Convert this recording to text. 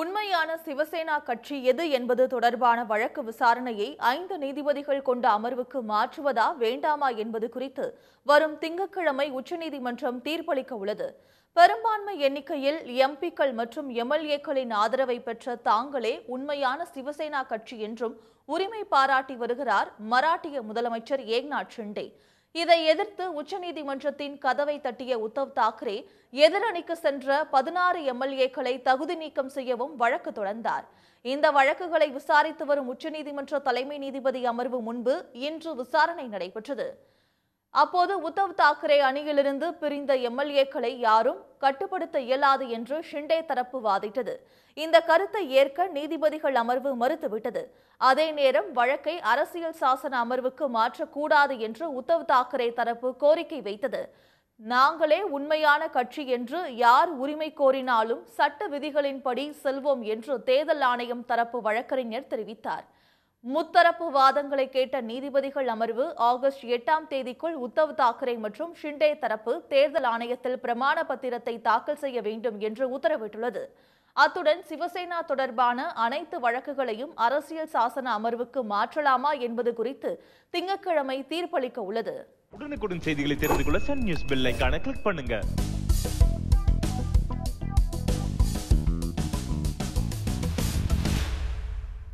உண்மையான சிவசேனா கட்சி எது என்பது தொடர்பான வழக்கு விசாரணையை ஐந்து நீதிபதிகள் கொண்ட அமர்வுக்கு மாற்றுவதா வேண்டாமா என்பது குறித்து வரும் திங்கட்கிழமை உச்சநீதிமன்றம் தீர்ப்பளிக்க உள்ளது பெரும்பான்மை எண்ணிக்கையில் எம்பிக்கள் மற்றும் எம்எல்ஏக்களின் ஆதரவை பெற்ற தாங்களே உண்மையான சிவசேனா கட்சி என்றும் உரிமை பாராட்டி வருகிறார் மராட்டிய முதலமைச்சர் ஏக்நாத் ஷிண்டே இதை எதிர்த்து உச்சநீதிமன்றத்தின் கதவை தட்டிய உத்தவ் தாக்கரே எதிரணிக்கு சென்ற பதினாறு எம்எல்ஏக்களை தகுதி நீக்கம் செய்யவும் வழக்கு தொடர்ந்தார் இந்த வழக்குகளை விசாரித்து வரும் உச்சநீதிமன்ற தலைமை நீதிபதி அமர்வு முன்பு இன்று விசாரணை நடைபெற்றது அப்போது உத்தவ் தாக்கரே அணியிலிருந்து பிரிந்த எம்எல்ஏக்களை யாரும் கட்டுப்படுத்த இயலாது என்று ஷிண்டே தரப்பு வாதிட்டது இந்த கருத்தை ஏற்க நீதிபதிகள் அமர்வு மறுத்துவிட்டது அதே நேரம் வழக்கை அரசியல் சாசன அமர்வுக்கு மாற்றக்கூடாது என்று உத்தவ் தாக்கரே தரப்பு கோரிக்கை வைத்தது நாங்களே உண்மையான கட்சி என்று யார் உரிமை கோரினாலும் சட்ட விதிகளின்படி செல்வோம் என்று தேர்தல் ஆணையம் தரப்பு வழக்கறிஞர் தெரிவித்தார் முத்தரப்பு வாதங்களை கேட்ட நீதிபதிகள் அமர்வு ஆகஸ்ட் எட்டாம் தேதிக்குள் உத்தவ் தாக்கரே மற்றும் ஷிண்டே தரப்பு தேர்தல் ஆணையத்தில் பிரமாண பத்திரத்தை தாக்கல் செய்ய வேண்டும் என்று உத்தரவிட்டுள்ளது அத்துடன் சிவசேனா தொடர்பான அனைத்து வழக்குகளையும் அரசியல் சாசன அமர்வுக்கு மாற்றலாமா என்பது குறித்து திங்கட்கிழமை தீர்ப்பளிக்க உள்ளது உடனுக்குடன் செய்திகளை தெரிந்து கொள்ள சன் நியூஸ் கிளிக் பண்ணுங்க